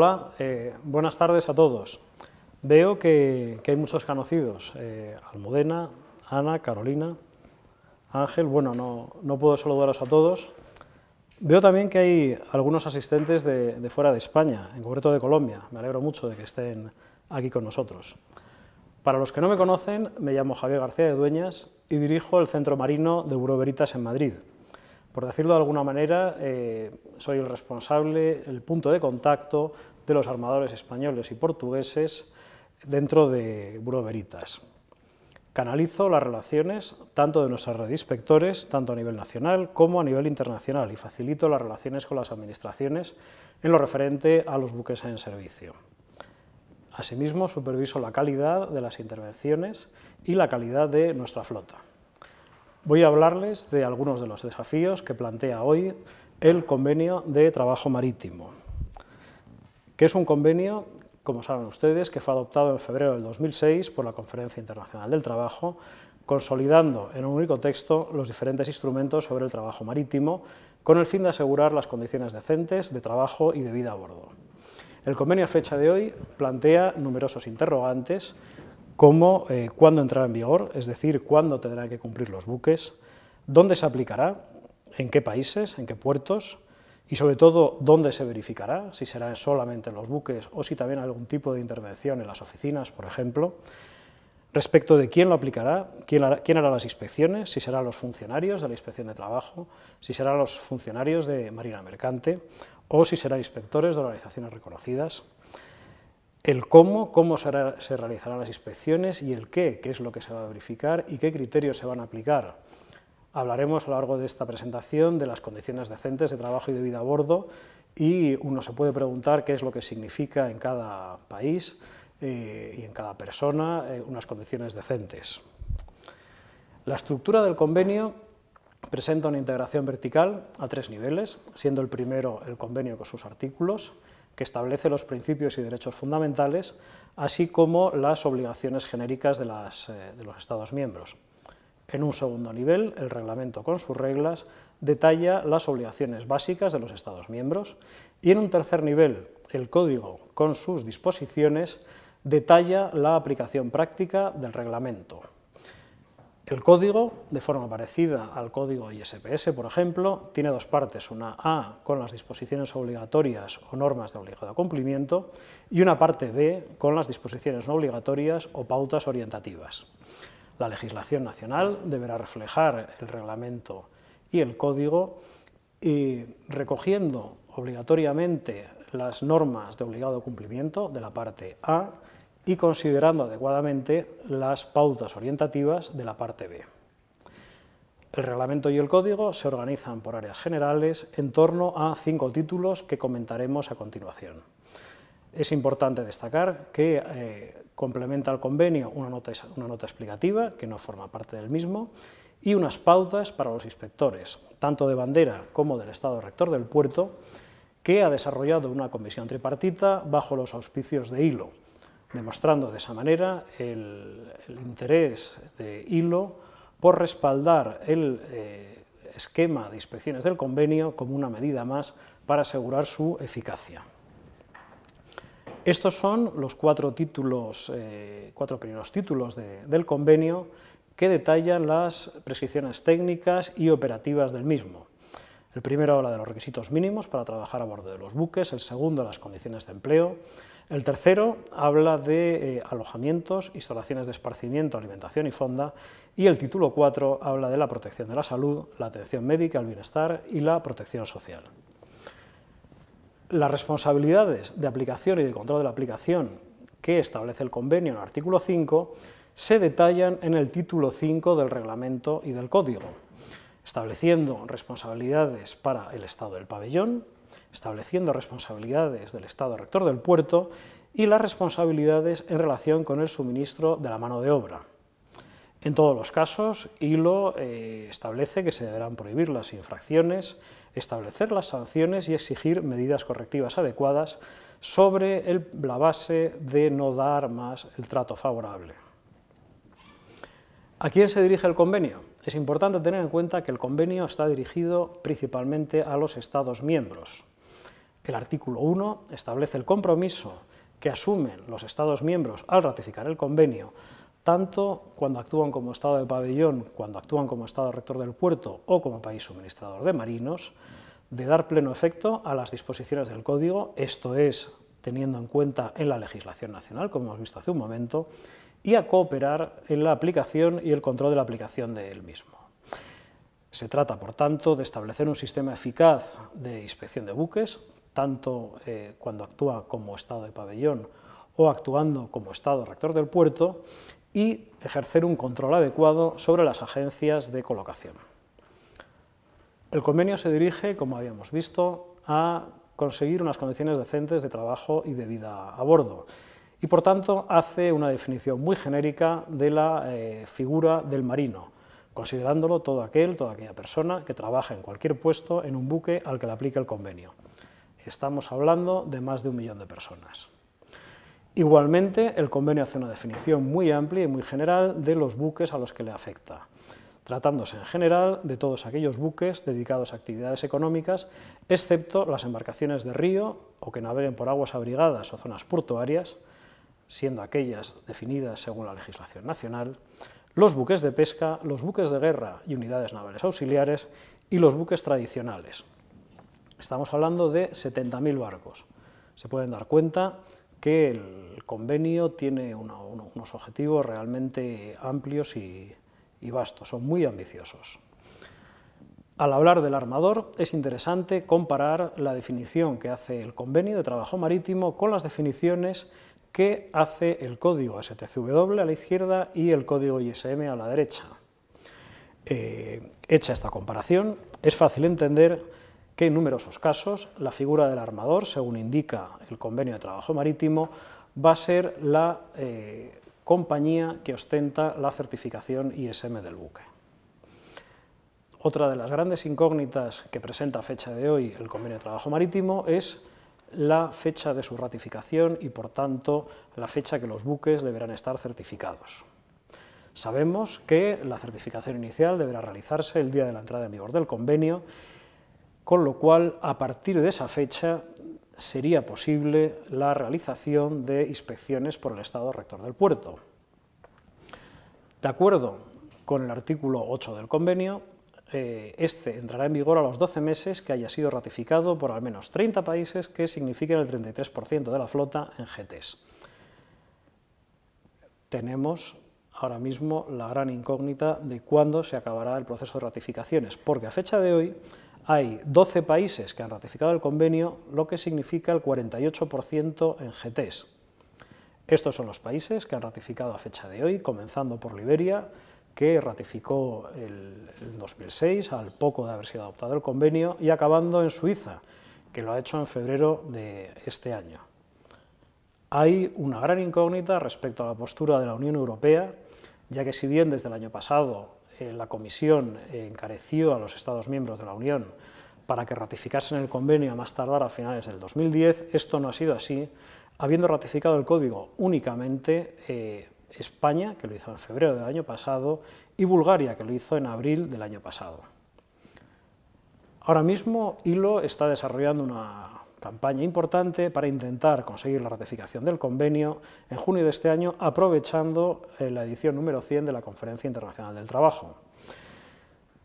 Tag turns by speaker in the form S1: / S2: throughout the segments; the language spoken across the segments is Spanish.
S1: Hola, eh, buenas tardes a todos. Veo que, hay muchos conocidos, eh, Almudena, Ana, Carolina, Ángel, bueno, no, puedo saludaros a todos. Veo también que hay algunos asistentes de, fuera de España, en concreto de Colombia. Me alegro mucho de que estén aquí con nosotros. Para los que no me conocen, me llamo Javier García de Dueñas y dirijo el Centro Marino de Buroveritas en Madrid. Por decirlo de alguna manera, eh, soy el responsable, el punto de contacto de los armadores españoles y portugueses dentro de Bureau Canalizo las relaciones tanto de nuestra red inspectores, tanto a nivel nacional como a nivel internacional, y facilito las relaciones con las administraciones en lo referente a los buques en servicio. Asimismo, superviso la calidad de las intervenciones y la calidad de nuestra flota voy a hablarles de algunos de los desafíos que plantea hoy el convenio de trabajo marítimo, que es un convenio, como saben ustedes, que fue adoptado en febrero del 2006 por la Conferencia Internacional del Trabajo, consolidando en un único texto los diferentes instrumentos sobre el trabajo marítimo, con el fin de asegurar las condiciones decentes de trabajo y de vida a bordo. El convenio a fecha de hoy plantea numerosos interrogantes Cómo, eh, cuándo entrará en vigor, es decir, cuándo tendrán que cumplir los buques, dónde se aplicará, en qué países, en qué puertos y sobre todo dónde se verificará, si será solamente en los buques o si también algún tipo de intervención en las oficinas, por ejemplo, respecto de quién lo aplicará, quién hará las inspecciones, si serán los funcionarios de la Inspección de Trabajo, si serán los funcionarios de Marina Mercante o si serán inspectores de organizaciones reconocidas el cómo, cómo se realizarán las inspecciones y el qué, qué es lo que se va a verificar y qué criterios se van a aplicar. Hablaremos a lo largo de esta presentación de las condiciones decentes de trabajo y de vida a bordo y uno se puede preguntar qué es lo que significa en cada país eh, y en cada persona eh, unas condiciones decentes. La estructura del convenio presenta una integración vertical a tres niveles, siendo el primero el convenio con sus artículos, que establece los principios y derechos fundamentales, así como las obligaciones genéricas de, eh, de los Estados miembros. En un segundo nivel, el reglamento con sus reglas detalla las obligaciones básicas de los Estados miembros y en un tercer nivel, el código con sus disposiciones detalla la aplicación práctica del reglamento. El código, de forma parecida al código ISPS, por ejemplo, tiene dos partes, una A con las disposiciones obligatorias o normas de obligado cumplimiento y una parte B con las disposiciones no obligatorias o pautas orientativas. La legislación nacional deberá reflejar el reglamento y el código y recogiendo obligatoriamente las normas de obligado cumplimiento de la parte A y considerando adecuadamente las pautas orientativas de la parte B. El reglamento y el código se organizan por áreas generales en torno a cinco títulos que comentaremos a continuación. Es importante destacar que eh, complementa al convenio una nota, una nota explicativa, que no forma parte del mismo, y unas pautas para los inspectores, tanto de bandera como del Estado Rector del Puerto, que ha desarrollado una comisión tripartita bajo los auspicios de hilo, demostrando de esa manera el, interés de Hilo por respaldar el eh, esquema de inspecciones del convenio como una medida más para asegurar su eficacia. Estos son los cuatro, eh, primeros títulos del convenio que detallan las prescripciones técnicas y operativas del mismo. El primero habla de los requisitos mínimos para trabajar a bordo de los buques, el segundo las condiciones de empleo, el tercero habla de eh, alojamientos, instalaciones de esparcimiento, alimentación y fonda, y el título 4 habla de la protección de la salud, la atención médica, el bienestar y la protección social. Las responsabilidades de aplicación y de control de la aplicación que establece el convenio en el artículo 5 se detallan en el título 5 del reglamento y del código estableciendo responsabilidades para el Estado del pabellón, estableciendo responsabilidades del Estado rector del puerto y las responsabilidades en relación con el suministro de la mano de obra. En todos los casos, ILO eh, establece que se deberán prohibir las infracciones, establecer las sanciones y exigir medidas correctivas adecuadas sobre la base de no dar más el trato favorable. ¿A quién se dirige el convenio? Es importante tener en cuenta que el convenio está dirigido principalmente a los Estados miembros. El artículo 1 establece el compromiso que asumen los Estados miembros al ratificar el convenio, tanto cuando actúan como Estado de pabellón, cuando actúan como Estado rector del puerto o como país suministrador de marinos, de dar pleno efecto a las disposiciones del Código, esto es, teniendo en cuenta en la legislación nacional, como hemos visto hace un momento, y a cooperar en la aplicación y el control de la aplicación de él mismo. Se trata, por tanto, de establecer un sistema eficaz de inspección de buques, tanto eh, cuando actúa como estado de pabellón o actuando como estado rector del puerto, y ejercer un control adecuado sobre las agencias de colocación. El convenio se dirige, como habíamos visto, a conseguir unas condiciones decentes de trabajo y de vida a bordo, y por tanto hace una definición muy genérica de la eh, figura del marino, considerándolo todo aquel, toda aquella persona que trabaja en cualquier puesto en un buque al que le aplique el convenio. Estamos hablando de más de un millón de personas. Igualmente, el convenio hace una definición muy amplia y muy general de los buques a los que le afecta, tratándose en general de todos aquellos buques dedicados a actividades económicas, excepto las embarcaciones de río o que naveguen por aguas abrigadas o zonas portuarias, siendo aquellas definidas según la legislación nacional, los buques de pesca, los buques de guerra y unidades navales auxiliares y los buques tradicionales. Estamos hablando de 70.000 barcos. Se pueden dar cuenta que el convenio tiene unos objetivos realmente amplios y, y vastos, son muy ambiciosos. Al hablar del armador, es interesante comparar la definición que hace el convenio de trabajo marítimo con las definiciones que hace el código STCW a la izquierda y el código ISM a la derecha. Eh, hecha esta comparación, es fácil entender que en numerosos casos la figura del armador, según indica el convenio de trabajo marítimo, va a ser la eh, compañía que ostenta la certificación ISM del buque. Otra de las grandes incógnitas que presenta a fecha de hoy el convenio de trabajo marítimo es la fecha de su ratificación y, por tanto, la fecha que los buques deberán estar certificados. Sabemos que la certificación inicial deberá realizarse el día de la entrada en vigor del convenio, con lo cual, a partir de esa fecha, sería posible la realización de inspecciones por el Estado Rector del Puerto. De acuerdo con el artículo 8 del convenio, eh, este entrará en vigor a los 12 meses que haya sido ratificado por al menos 30 países que signifiquen el 33% de la flota en GTs. Tenemos ahora mismo la gran incógnita de cuándo se acabará el proceso de ratificaciones, porque a fecha de hoy hay 12 países que han ratificado el convenio, lo que significa el 48% en GTs. Estos son los países que han ratificado a fecha de hoy, comenzando por Liberia, que ratificó el, 2006, al poco de haber sido adoptado el convenio, y acabando en Suiza, que lo ha hecho en febrero de este año. Hay una gran incógnita respecto a la postura de la Unión Europea, ya que si bien desde el año pasado eh, la Comisión encareció a los Estados miembros de la Unión para que ratificasen el convenio a más tardar a finales del 2010, esto no ha sido así, habiendo ratificado el código únicamente eh, España, que lo hizo en febrero del año pasado, y Bulgaria, que lo hizo en abril del año pasado. Ahora mismo, ILO está desarrollando una campaña importante para intentar conseguir la ratificación del convenio en junio de este año, aprovechando eh, la edición número 100 de la Conferencia Internacional del Trabajo.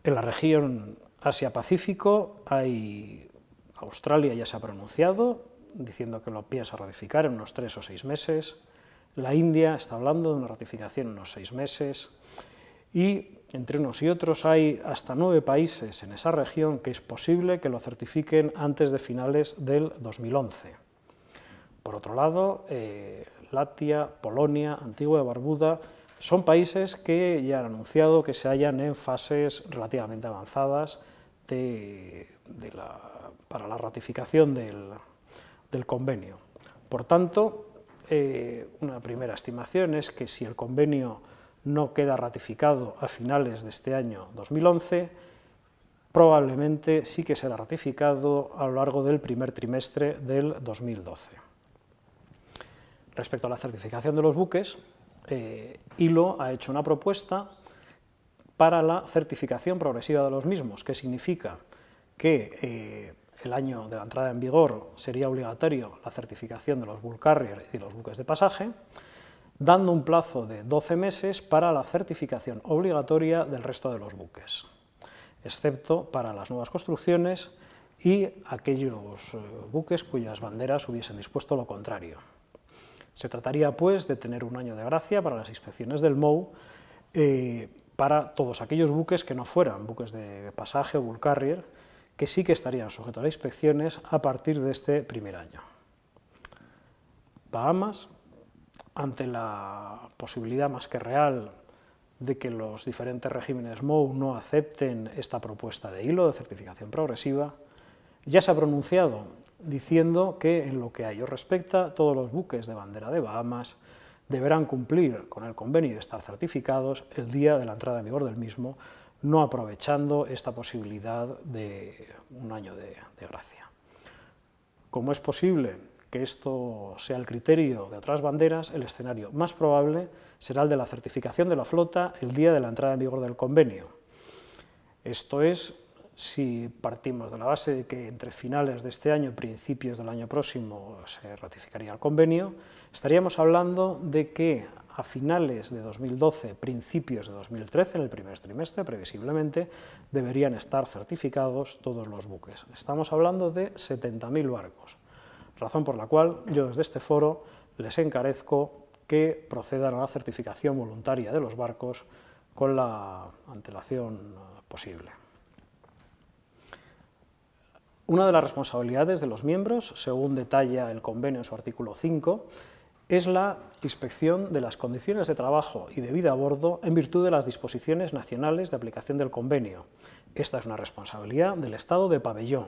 S1: En la región Asia-Pacífico hay Australia ya se ha pronunciado, diciendo que lo piensa ratificar en unos tres o seis meses. La India está hablando de una ratificación en unos seis meses y entre unos y otros hay hasta nueve países en esa región que es posible que lo certifiquen antes de finales del 2011. Por otro lado, eh, Latia, Polonia, Antigua y Barbuda son países que ya han anunciado que se hallan en fases relativamente avanzadas para la ratificación del, del convenio. Por tanto, eh, una primera estimación es que si el convenio no queda ratificado a finales de este año 2011, probablemente sí que será ratificado a lo largo del primer trimestre del 2012. Respecto a la certificación de los buques, eh, ILO ha hecho una propuesta para la certificación progresiva de los mismos, que significa que eh, el año de la entrada en vigor sería obligatorio la certificación de los bull carriers y los buques de pasaje, dando un plazo de 12 meses para la certificación obligatoria del resto de los buques, excepto para las nuevas construcciones y aquellos eh, buques cuyas banderas hubiesen dispuesto lo contrario. Se trataría, pues, de tener un año de gracia para las inspecciones del MOU eh, para todos aquellos buques que no fueran buques de pasaje o bull carrier, que sí que estarían sujetos a inspecciones a partir de este primer año. Bahamas, ante la posibilidad más que real de que los diferentes regímenes MOU no acepten esta propuesta de hilo de certificación progresiva, ya se ha pronunciado diciendo que en lo que a ello respecta, todos los buques de bandera de Bahamas deberán cumplir con el convenio de estar certificados el día de la entrada en vigor del mismo, no aprovechando esta posibilidad de un año de, gracia. Como es posible que esto sea el criterio de otras banderas? El escenario más probable será el de la certificación de la flota el día de la entrada en vigor del convenio. Esto es si partimos de la base de que entre finales de este año y principios del año próximo se ratificaría el convenio, estaríamos hablando de que a finales de 2012, principios de 2013, en el primer trimestre, previsiblemente, deberían estar certificados todos los buques. Estamos hablando de 70.000 barcos, razón por la cual yo desde este foro les encarezco que procedan a la certificación voluntaria de los barcos con la antelación posible. Una de las responsabilidades de los miembros, según detalla el convenio en su artículo 5, es la inspección de las condiciones de trabajo y de vida a bordo en virtud de las disposiciones nacionales de aplicación del convenio. Esta es una responsabilidad del Estado de pabellón.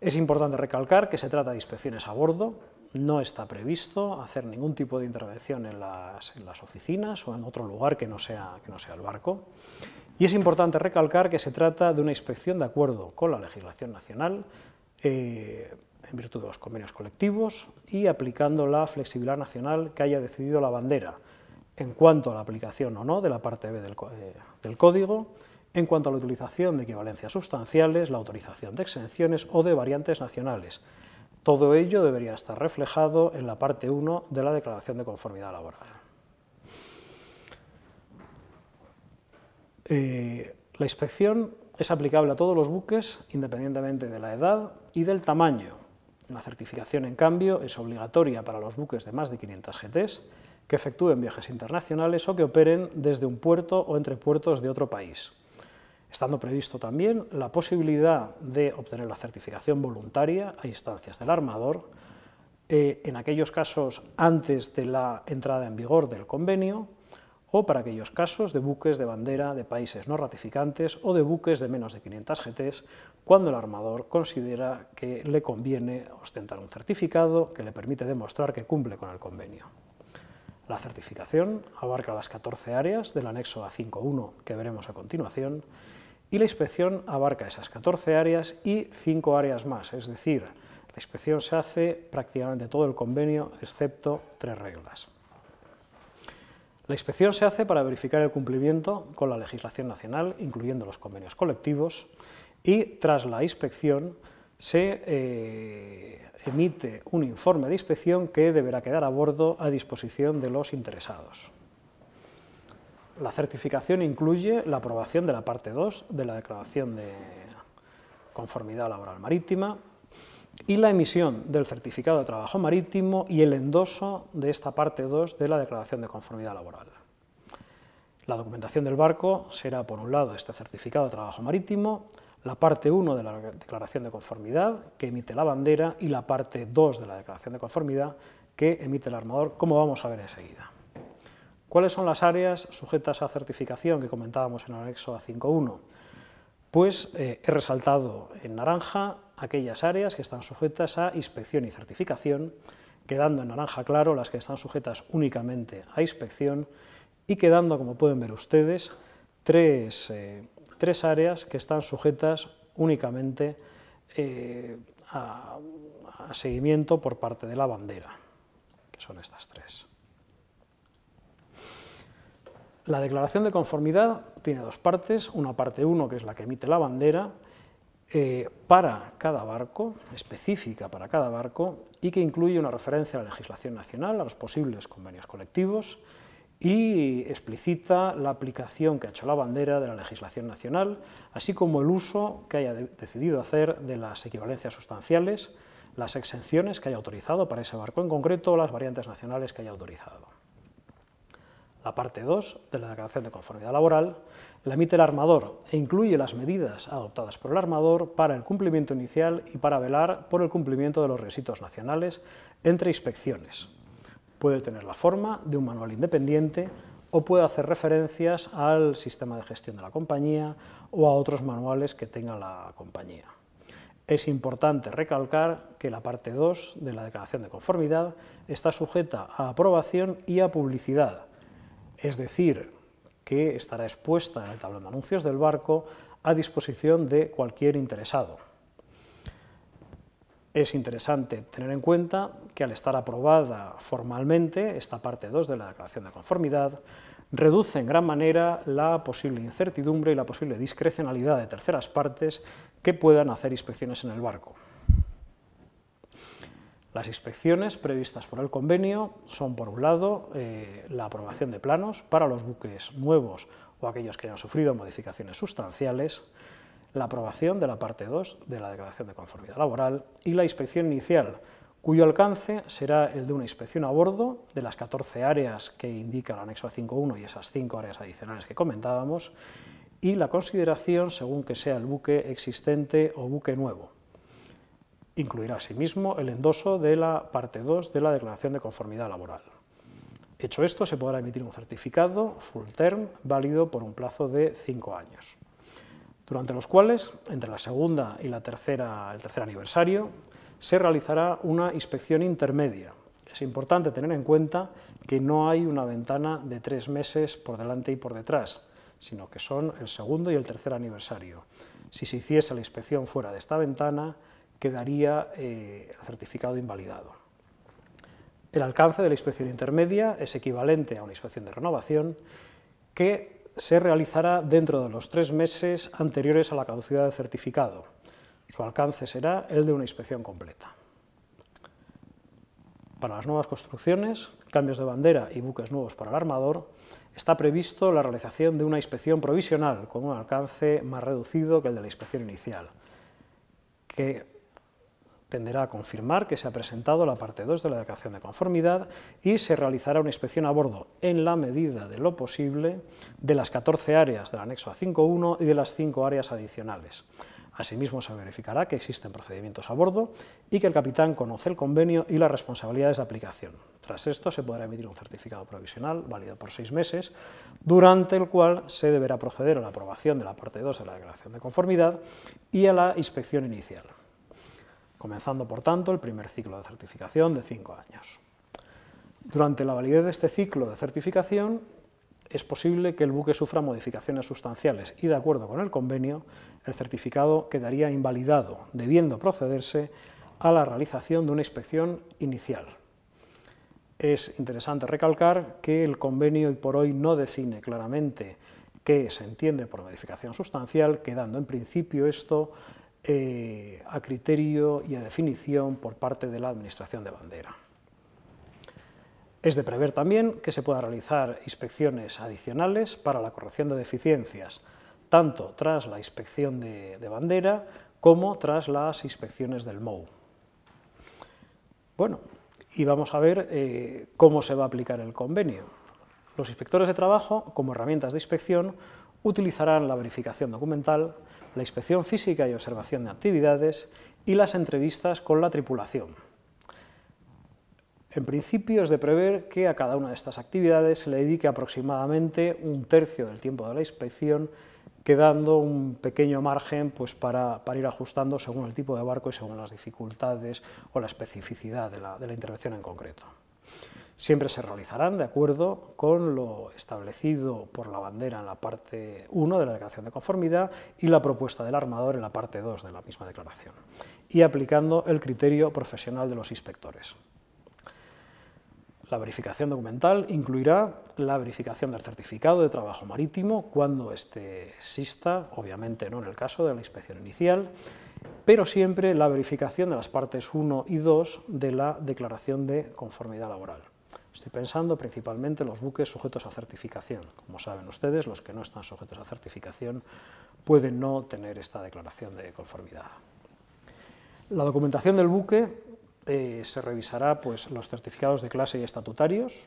S1: Es importante recalcar que se trata de inspecciones a bordo, no está previsto hacer ningún tipo de intervención en las, oficinas o en otro lugar que no, sea, que no sea el barco. Y es importante recalcar que se trata de una inspección de acuerdo con la legislación nacional, eh, en virtud de los convenios colectivos y aplicando la flexibilidad nacional que haya decidido la bandera en cuanto a la aplicación o no de la parte B del, eh, código, en cuanto a la utilización de equivalencias sustanciales, la autorización de exenciones o de variantes nacionales. Todo ello debería estar reflejado en la parte 1 de la Declaración de Conformidad Laboral. Eh, la inspección es aplicable a todos los buques, independientemente de la edad y del tamaño, la certificación, en cambio, es obligatoria para los buques de más de 500 GTs que efectúen viajes internacionales o que operen desde un puerto o entre puertos de otro país, estando previsto también la posibilidad de obtener la certificación voluntaria a instancias del armador, eh, en aquellos casos antes de la entrada en vigor del convenio o para aquellos casos de buques de bandera de países no ratificantes o de buques de menos de 500 GTs, cuando el armador considera que le conviene ostentar un certificado que le permite demostrar que cumple con el convenio. La certificación abarca las 14 áreas del anexo A5.1 que veremos a continuación y la inspección abarca esas 14 áreas y 5 áreas más, es decir, la inspección se hace prácticamente todo el convenio excepto tres reglas. La inspección se hace para verificar el cumplimiento con la legislación nacional, incluyendo los convenios colectivos, y tras la inspección se eh, emite un informe de inspección que deberá quedar a bordo a disposición de los interesados. La certificación incluye la aprobación de la parte 2 de la declaración de conformidad laboral marítima, y la emisión del certificado de trabajo marítimo y el endoso de esta parte 2 de la declaración de conformidad laboral. La documentación del barco será, por un lado, este certificado de trabajo marítimo, la parte 1 de la declaración de conformidad, que emite la bandera, y la parte 2 de la declaración de conformidad, que emite el armador, como vamos a ver enseguida. ¿Cuáles son las áreas sujetas a certificación que comentábamos en el anexo A5.1? Pues eh, he resaltado en naranja aquellas áreas que están sujetas a inspección y certificación, quedando en naranja claro las que están sujetas únicamente a inspección y quedando, como pueden ver ustedes, tres, eh, tres áreas que están sujetas únicamente eh, a, a seguimiento por parte de la bandera, que son estas tres. La declaración de conformidad tiene dos partes, una parte 1 que es la que emite la bandera eh, para cada barco, específica para cada barco, y que incluye una referencia a la legislación nacional, a los posibles convenios colectivos, y explicita la aplicación que ha hecho la bandera de la legislación nacional, así como el uso que haya decidido hacer de las equivalencias sustanciales, las exenciones que haya autorizado para ese barco en concreto, las variantes nacionales que haya autorizado. La parte 2 de la declaración de conformidad laboral la emite el armador e incluye las medidas adoptadas por el armador para el cumplimiento inicial y para velar por el cumplimiento de los requisitos nacionales entre inspecciones. Puede tener la forma de un manual independiente o puede hacer referencias al sistema de gestión de la compañía o a otros manuales que tenga la compañía. Es importante recalcar que la parte 2 de la declaración de conformidad está sujeta a aprobación y a publicidad, es decir, que estará expuesta en el tablón de anuncios del barco a disposición de cualquier interesado. Es interesante tener en cuenta que al estar aprobada formalmente esta parte 2 de la declaración de conformidad, reduce en gran manera la posible incertidumbre y la posible discrecionalidad de terceras partes que puedan hacer inspecciones en el barco. Las inspecciones previstas por el convenio son, por un lado, eh, la aprobación de planos para los buques nuevos o aquellos que hayan sufrido modificaciones sustanciales, la aprobación de la parte 2 de la declaración de conformidad laboral y la inspección inicial, cuyo alcance será el de una inspección a bordo de las 14 áreas que indica el anexo 5.1 y esas 5 áreas adicionales que comentábamos, y la consideración según que sea el buque existente o buque nuevo incluirá asimismo el endoso de la parte 2 de la declaración de conformidad laboral. Hecho esto, se podrá emitir un certificado full term válido por un plazo de 5 años, durante los cuales, entre la segunda y la tercera, el tercer aniversario, se realizará una inspección intermedia. Es importante tener en cuenta que no hay una ventana de tres meses por delante y por detrás, sino que son el segundo y el tercer aniversario. Si se hiciese la inspección fuera de esta ventana, quedaría el eh, certificado invalidado. El alcance de la inspección intermedia es equivalente a una inspección de renovación que se realizará dentro de los tres meses anteriores a la caducidad del certificado. Su alcance será el de una inspección completa. Para las nuevas construcciones, cambios de bandera y buques nuevos para el armador, está previsto la realización de una inspección provisional con un alcance más reducido que el de la inspección inicial, que tenderá a confirmar que se ha presentado la parte 2 de la declaración de conformidad y se realizará una inspección a bordo, en la medida de lo posible, de las 14 áreas del anexo A5.1 y de las 5 áreas adicionales. Asimismo, se verificará que existen procedimientos a bordo y que el capitán conoce el convenio y las responsabilidades de aplicación. Tras esto, se podrá emitir un certificado provisional, válido por seis meses, durante el cual se deberá proceder a la aprobación de la parte 2 de la declaración de conformidad y a la inspección inicial comenzando por tanto el primer ciclo de certificación de cinco años. Durante la validez de este ciclo de certificación es posible que el buque sufra modificaciones sustanciales y, de acuerdo con el convenio, el certificado quedaría invalidado, debiendo procederse a la realización de una inspección inicial. Es interesante recalcar que el convenio hoy por hoy no define claramente qué se entiende por modificación sustancial, quedando en principio esto eh, a criterio y a definición por parte de la Administración de Bandera. Es de prever también que se puedan realizar inspecciones adicionales para la corrección de deficiencias, tanto tras la inspección de, bandera como tras las inspecciones del MOU. Bueno, y vamos a ver eh, cómo se va a aplicar el convenio. Los inspectores de trabajo, como herramientas de inspección, utilizarán la verificación documental, la inspección física y observación de actividades y las entrevistas con la tripulación. En principio es de prever que a cada una de estas actividades se le dedique aproximadamente un tercio del tiempo de la inspección, quedando un pequeño margen pues, para, ir ajustando según el tipo de barco y según las dificultades o la especificidad de la intervención en concreto siempre se realizarán de acuerdo con lo establecido por la bandera en la parte 1 de la declaración de conformidad y la propuesta del armador en la parte 2 de la misma declaración, y aplicando el criterio profesional de los inspectores. La verificación documental incluirá la verificación del certificado de trabajo marítimo cuando éste exista, obviamente no en el caso de la inspección inicial, pero siempre la verificación de las partes 1 y 2 de la declaración de conformidad laboral. Estoy pensando principalmente en los buques sujetos a certificación. Como saben ustedes, los que no están sujetos a certificación pueden no tener esta declaración de conformidad. La documentación del buque eh, se revisará pues, los certificados de clase y estatutarios,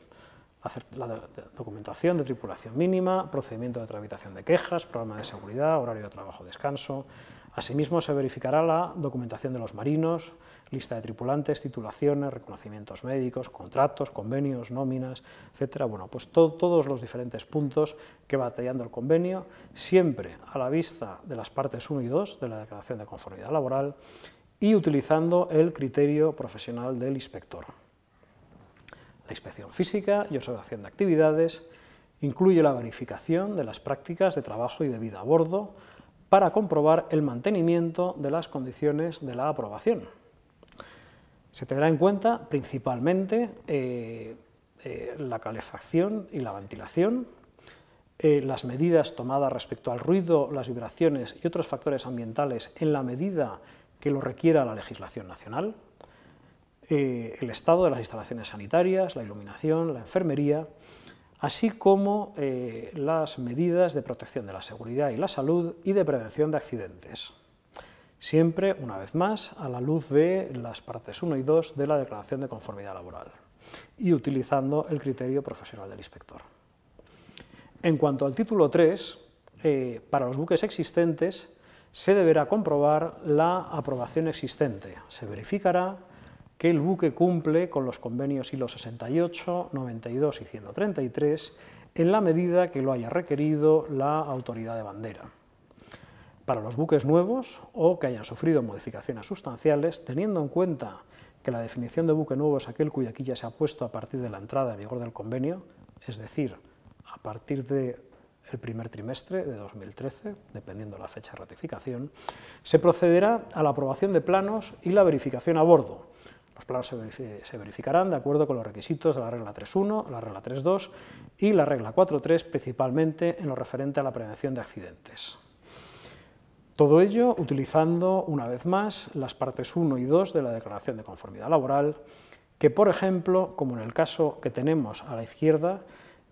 S1: la, la documentación de tripulación mínima, procedimiento de tramitación de quejas, programa de seguridad, horario de trabajo, descanso, Asimismo, se verificará la documentación de los marinos, lista de tripulantes, titulaciones, reconocimientos médicos, contratos, convenios, nóminas, etcétera. Bueno, pues todos los diferentes puntos que va tallando el convenio, siempre a la vista de las partes 1 y 2 de la declaración de conformidad laboral y utilizando el criterio profesional del inspector. La inspección física y observación de actividades incluye la verificación de las prácticas de trabajo y de vida a bordo, para comprobar el mantenimiento de las condiciones de la aprobación. Se tendrá en cuenta principalmente eh, eh, la calefacción y la ventilación, eh, las medidas tomadas respecto al ruido, las vibraciones y otros factores ambientales en la medida que lo requiera la legislación nacional, el estado de las instalaciones sanitarias, la iluminación, la enfermería, así como eh, las medidas de protección de la seguridad y la salud y de prevención de accidentes. Siempre, una vez más, a la luz de las partes 1 y 2 de la Declaración de Conformidad Laboral y utilizando el criterio profesional del inspector. En cuanto al título 3, eh, para los buques existentes se deberá comprobar la aprobación existente. Se verificará que el buque cumple con los convenios hilo 68, 92 y 133 en la medida que lo haya requerido la autoridad de bandera. Para los buques nuevos o que hayan sufrido modificaciones sustanciales, teniendo en cuenta que la definición de buque nuevo es aquel cuya quilla se ha puesto a partir de la entrada en vigor del convenio, es decir, a partir del primer trimestre de 2013, dependiendo la fecha de ratificación, se procederá a la aprobación de planos y la verificación a bordo, los planos se, se verificarán de acuerdo con los requisitos de la regla 3.1, la regla 3.2 y la regla 4.3, principalmente en lo referente a la prevención de accidentes. Todo ello utilizando, una vez más, las partes 1 y 2 de la Declaración de Conformidad Laboral, que, por ejemplo, como en el caso que tenemos a la izquierda,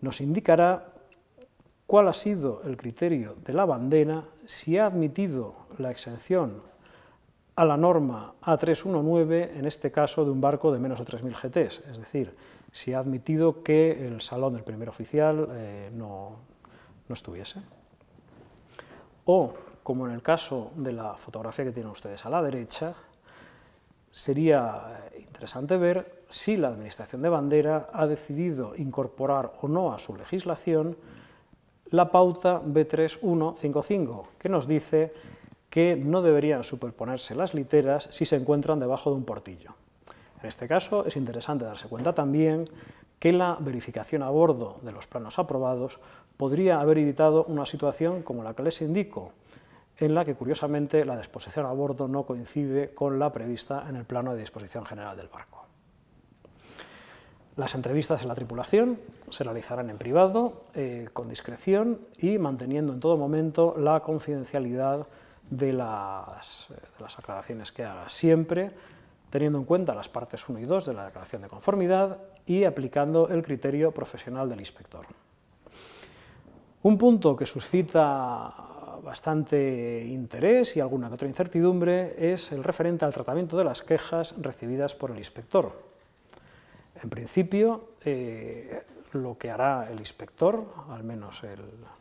S1: nos indicará cuál ha sido el criterio de la bandera, si ha admitido la exención a la norma A319, en este caso de un barco de menos de 3.000 GTs, es decir, si ha admitido que el salón del primer oficial eh, no, no estuviese. O, como en el caso de la fotografía que tienen ustedes a la derecha, sería eh, interesante ver si la Administración de Bandera ha decidido incorporar o no a su legislación la pauta B3155, que nos dice que no deberían superponerse las literas si se encuentran debajo de un portillo. En este caso es interesante darse cuenta también que la verificación a bordo de los planos aprobados podría haber evitado una situación como la que les indico, en la que curiosamente la disposición a bordo no coincide con la prevista en el plano de disposición general del barco. Las entrevistas en la tripulación se realizarán en privado, eh, con discreción y manteniendo en todo momento la confidencialidad eh, de las, aclaraciones que haga, siempre teniendo en cuenta las partes 1 y 2 de la declaración de conformidad y aplicando el criterio profesional del inspector. Un punto que suscita bastante interés y alguna que otra incertidumbre es el referente al tratamiento de las quejas recibidas por el inspector. En principio, eh, lo que hará el inspector, al menos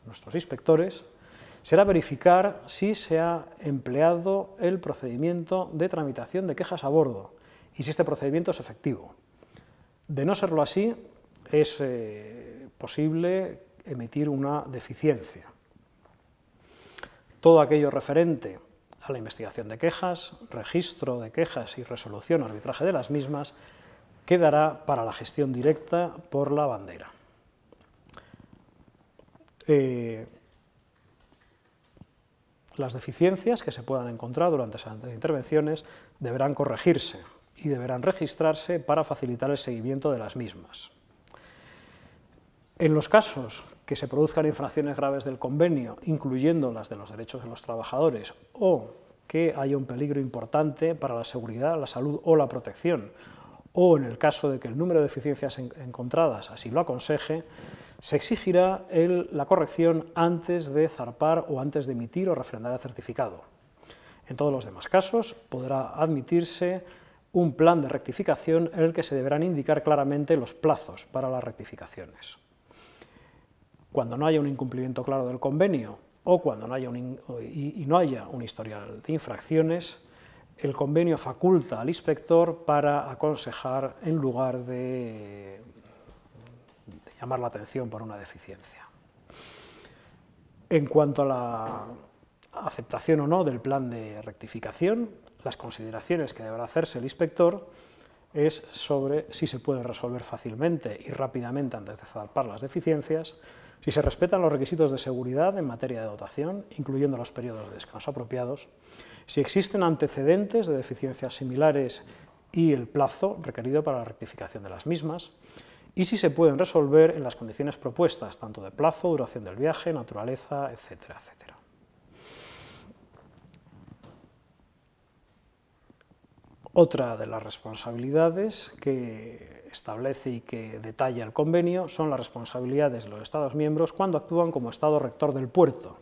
S1: nuestros inspectores, será verificar si se ha empleado el procedimiento de tramitación de quejas a bordo y si este procedimiento es efectivo. De no serlo así, es eh, posible emitir una deficiencia. Todo aquello referente a la investigación de quejas, registro de quejas y resolución arbitraje de las mismas quedará para la gestión directa por la bandera. Eh, las deficiencias que se puedan encontrar durante esas intervenciones deberán corregirse y deberán registrarse para facilitar el seguimiento de las mismas. En los casos que se produzcan infracciones graves del convenio, incluyendo las de los derechos de los trabajadores, o que haya un peligro importante para la seguridad, la salud o la protección, o en el caso de que el número de deficiencias encontradas así lo aconseje, se exigirá la corrección antes de zarpar o antes de emitir o refrendar el certificado. En todos los demás casos podrá admitirse un plan de rectificación en el que se deberán indicar claramente los plazos para las rectificaciones. Cuando no haya un incumplimiento claro del convenio o cuando no haya y no haya un historial de infracciones, el convenio faculta al inspector para aconsejar en lugar de, llamar la atención por una deficiencia. En cuanto a la aceptación o no del plan de rectificación, las consideraciones que deberá hacerse el inspector es sobre si se puede resolver fácilmente y rápidamente antes de zarpar las deficiencias, si se respetan los requisitos de seguridad en materia de dotación, incluyendo los periodos de descanso apropiados, si existen antecedentes de deficiencias similares y el plazo requerido para la rectificación de las mismas, y si se pueden resolver en las condiciones propuestas, tanto de plazo, duración del viaje, naturaleza, etcétera, etcétera. Otra de las responsabilidades que establece y que detalla el convenio son las responsabilidades de los Estados miembros cuando actúan como Estado rector del puerto,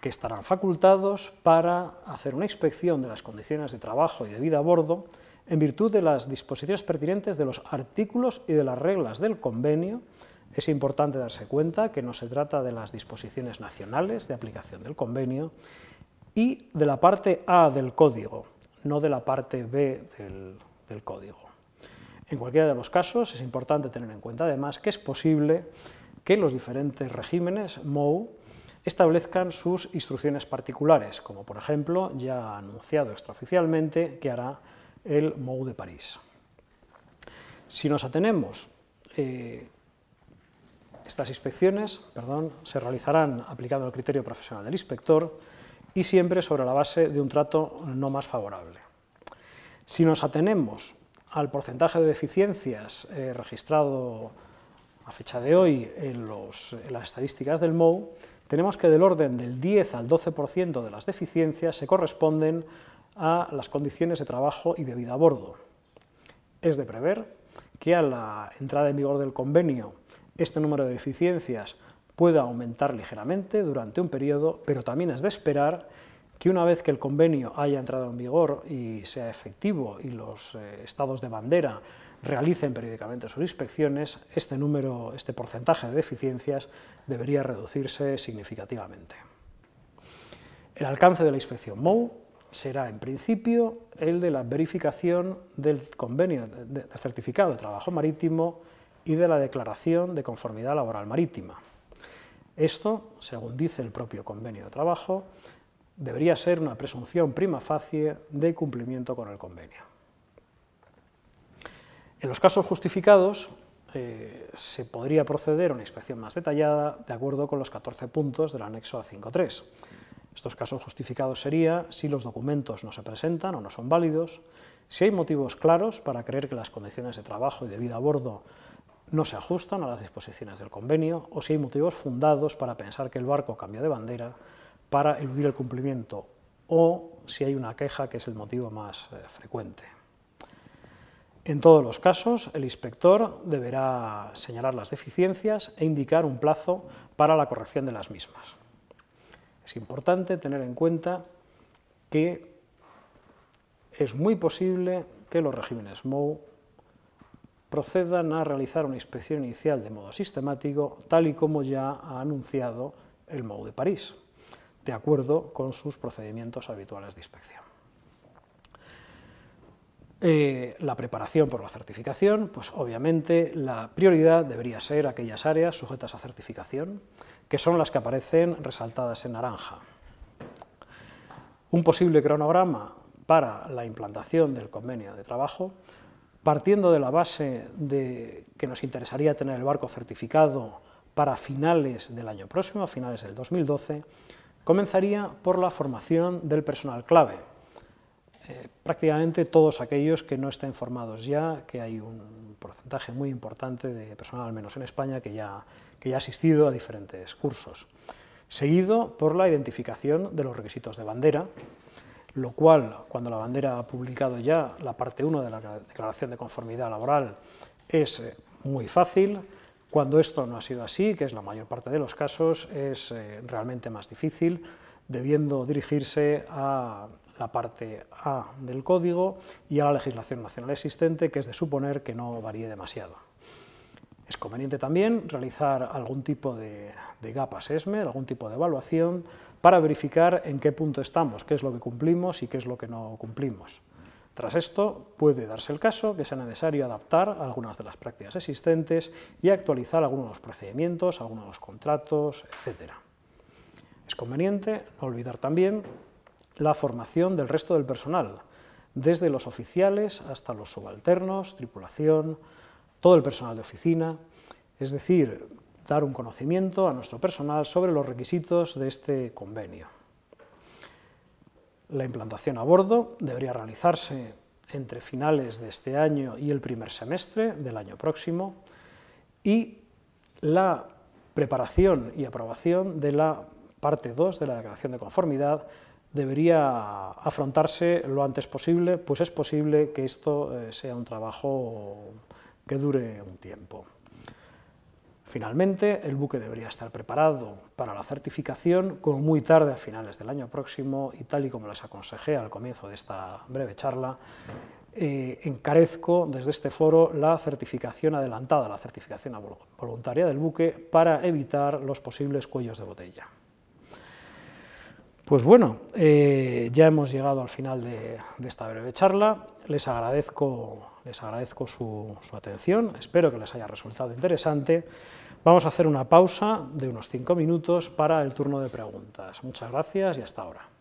S1: que estarán facultados para hacer una inspección de las condiciones de trabajo y de vida a bordo en virtud de las disposiciones pertinentes de los artículos y de las reglas del convenio. Es importante darse cuenta que no se trata de las disposiciones nacionales de aplicación del convenio y de la parte A del código, no de la parte B del, código. En cualquiera de los casos es importante tener en cuenta además que es posible que los diferentes regímenes MOU establezcan sus instrucciones particulares, como por ejemplo ya anunciado extraoficialmente que hará el MOU de París. Si nos atenemos, eh, estas inspecciones perdón, se realizarán aplicando el criterio profesional del inspector y siempre sobre la base de un trato no más favorable. Si nos atenemos al porcentaje de deficiencias eh, registrado a fecha de hoy en, en las estadísticas del MOU, tenemos que del orden del 10 al 12% de las deficiencias se corresponden a las condiciones de trabajo y de vida a bordo. Es de prever que a la entrada en vigor del convenio este número de deficiencias pueda aumentar ligeramente durante un periodo, pero también es de esperar que una vez que el convenio haya entrado en vigor y sea efectivo y los eh, estados de bandera realicen periódicamente sus inspecciones, este número, este porcentaje de deficiencias debería reducirse significativamente. El alcance de la inspección MOU será en principio el de la verificación del convenio de, certificado de trabajo marítimo y de la declaración de conformidad laboral marítima. Esto, según dice el propio convenio de trabajo, debería ser una presunción prima facie de cumplimiento con el convenio. En los casos justificados, eh, se podría proceder a una inspección más detallada de acuerdo con los 14 puntos del anexo A5.3. Estos casos justificados sería si los documentos no se presentan o no son válidos, si hay motivos claros para creer que las condiciones de trabajo y de vida a bordo no se ajustan a las disposiciones del convenio, o si hay motivos fundados para pensar que el barco cambia de bandera para eludir el cumplimiento, o si hay una queja que es el motivo más eh, frecuente. En todos los casos, el inspector deberá señalar las deficiencias e indicar un plazo para la corrección de las mismas. Es importante tener en cuenta que es muy posible que los regímenes MOU procedan a realizar una inspección inicial de modo sistemático, tal y como ya ha anunciado el MOU de París, de acuerdo con sus procedimientos habituales de inspección. Eh, la preparación por la certificación, pues obviamente la prioridad debería ser aquellas áreas sujetas a certificación, que son las que aparecen resaltadas en naranja. Un posible cronograma para la implantación del convenio de trabajo, partiendo de la base de que nos interesaría tener el barco certificado para finales del año próximo, a finales del 2012, comenzaría por la formación del personal clave, eh, prácticamente todos aquellos que no estén formados ya, que hay un porcentaje muy importante de personal, al menos en España, que ya, que ya ha asistido a diferentes cursos. Seguido por la identificación de los requisitos de bandera, lo cual, cuando la bandera ha publicado ya la parte 1 de la declaración de conformidad laboral, es eh, muy fácil. Cuando esto no ha sido así, que es la mayor parte de los casos, es eh, realmente más difícil, debiendo dirigirse a la parte A del código y a la legislación nacional existente, que es de suponer que no varíe demasiado. Es conveniente también realizar algún tipo de, GAPAS gap algún tipo de evaluación, para verificar en qué punto estamos, qué es lo que cumplimos y qué es lo que no cumplimos. Tras esto, puede darse el caso que sea necesario adaptar algunas de las prácticas existentes y actualizar algunos de los procedimientos, algunos de los contratos, etc. Es conveniente no olvidar también la formación del resto del personal, desde los oficiales hasta los subalternos, tripulación, todo el personal de oficina, es decir, dar un conocimiento a nuestro personal sobre los requisitos de este convenio. La implantación a bordo debería realizarse entre finales de este año y el primer semestre del año próximo y la preparación y aprobación de la parte 2 de la declaración de conformidad debería afrontarse lo antes posible, pues es posible que esto eh, sea un trabajo que dure un tiempo. Finalmente, el buque debería estar preparado para la certificación como muy tarde a finales del año próximo y tal y como les aconsejé al comienzo de esta breve charla, eh, encarezco desde este foro la certificación adelantada, la certificación voluntaria del buque para evitar los posibles cuellos de botella. Pues bueno, eh, ya hemos llegado al final de, esta breve charla. Les agradezco, les agradezco su, su atención, espero que les haya resultado interesante. Vamos a hacer una pausa de unos cinco minutos para el turno de preguntas. Muchas gracias y hasta ahora.